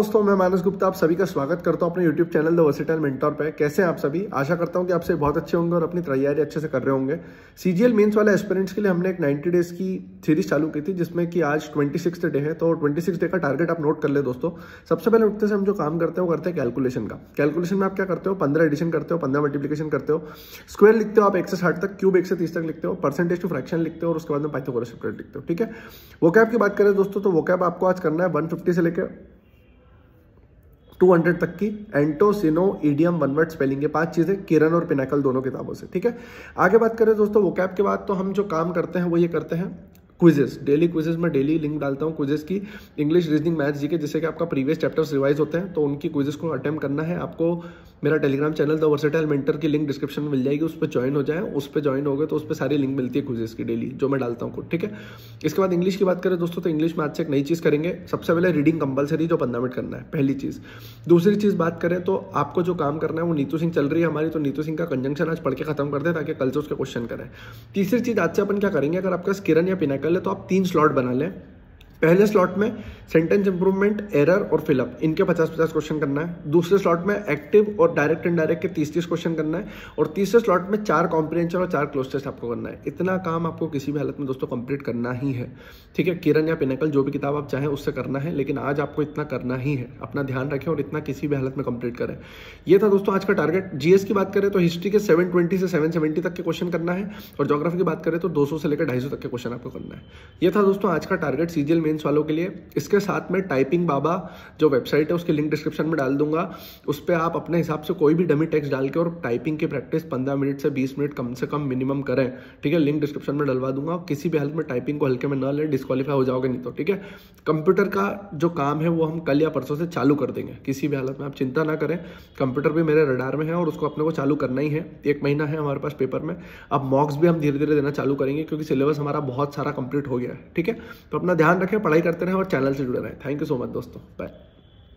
दोस्तों मैं मानस गुप्ता आप सभी का स्वागत करता हूं अपने YouTube channel the versatile mentor पे कैसे हैं आप सभी आशा करता हूं कि आप सभी बहुत अच्छे होंगे और अपनी तैयारी अच्छे से कर रहे होंगे सीजीएल मेंस वाले एस्पेरेंट्स के लिए हमने एक 90 डेज की सीरीज चालू की थी जिसमें कि आज ट्वेंटी डे है तो ट्वेंटी डे का टारगेट आप नोट कर ले दोस्तों सबसे पहले उठते से हम जो काम करते हैं वो करते हैं कैलकुलेशन का कैलकुलेशन में आप क्या करते हो पंद्रह एडिशन करते हो पंद्रह मल्टीप्लीकेशन करते हो स्क्वेयर लिखते हो आप एक से साठ तक क्यूब एक से तीस तक लिखते हो परसेंटेज टू फ्रैक्शन लिखते हो और उसके बाद में पाइथागोरस लिखते हो ठीक है वो कैब की बात करें दोस्तों तो वो कैब आपको आज करना है वन से लेकर 200 तक की एंटोसिनो ईडियम वन वर्ड स्पेलिंग के पांच चीज़ें किरण और पिनाकल दोनों किताबों से ठीक है आगे बात करें दोस्तों वो कैप के बाद तो हम जो काम करते हैं वो ये करते हैं क्विजेस डेली क्विजेस में डेली लिंक डालता हूँ क्विजेस की इंग्लिश रीजनिंग मैथ्स जी के जिससे कि आपका प्रीवियस चैप्टर्स रिवाइज होते हैं तो उनकी क्विजेस को अटेम्प्ट करना है आपको मेरा Telegram channel the versatile mentor की लिंक डिस्क्रिप्शन में मिल जाएगी उस पर ज्वाइन हो जाए उस पर ज्वाइन हो गए तो उस पर सारी लिंक मिलती है क्विजेस की डेली जो मैं डालता हूँ खुद ठीक है इसके बाद इंग्लिश की बात करें दोस्तों तो इंग्लिश में आज से एक नई चीज़ करेंगे सबसे पहले रीडिंग कंपलसरी जो पंद्रह मिनट करना है पहली चीज़ दूसरी चीज़ बात करें तो आपको जो काम करना है वो नीतू सिंह चल रही है हमारी तो नीतू सिंह का कंजंक्शन आज पढ़ के खत्म कर दें ताकि कल से उसके क्वेश्चन करें तीसरी चीज़ आज से अपन क्या करेंगे अगर आपका किरण या पिनाक कर ले तो आप तीन स्लॉट बना लें पहले स्लॉट में सेंटेंस इंप्रूवमेंट एरर और फिलअप इनके पचास पचास क्वेश्चन करना है दूसरे स्लॉट में एक्टिव और डायरेक्ट इनडायरेक्ट के तीस तीस क्वेश्चन करना है और तीसरे स्लॉट में चार कॉम्प्रीहेंशन और चार क्लोज टेस्ट आपको करना है इतना काम आपको किसी भी हालत में दोस्तों कंप्लीट करना ही है ठीक है किरण या पिनकल जो भी किताब आप चाहें उससे करना है लेकिन आज आपको इतना करना ही है अपना ध्यान रखें और इतना किसी भी हालत में कंप्लीट करें यह था दोस्तों आज का टारगेट जीएस की बात करें तो हिस्ट्री के सेवन से सेवन तक के क्वेश्चन करना है और जोग्राफी की बात करें तो दो से लेकर ढाई तक के क्वेश्चन आपको करना है यह था दोस्तों आज का टारगेट सीजियल मेन्स वालों के लिए इसके उसके साथ में टाइपिंग बाबा जो वेबसाइट है उसके लिंक डिस्क्रिप्शन में डाल दूंगा उस पर आप अपने हिसाब से कोई भी डमी टेक्स्ट डाल के और टाइपिंग की प्रैक्टिस पंद्रह मिनट से बीस मिनट कम से कम मिनिमम करें ठीक है लिंक डिस्क्रिप्शन में डलवा दूंगा किसी भी हाल में टाइपिंग को हल्के में न लें डिस्कालीफाई हो जाओगे नहीं तो ठीक है कंप्यूटर का जो काम है वो हम कल या परसों से चालू कर देंगे किसी भी हालत में आप चिंता ना करें कंप्यूटर भी मेरे रडार में है और उसको अपने को चालू करना ही है एक महीना है हमारे पास पेपर में अब मॉक्स भी हम धीरे धीरे देना चालू करेंगे क्योंकि सिलेबस हमारा बहुत सारा कंप्लीट हो गया है ठीक है तो अपना ध्यान रखें पढ़ाई करते रहें और चैनल से जुड़े रहें थैंक यू सो मच दोस्तों बाय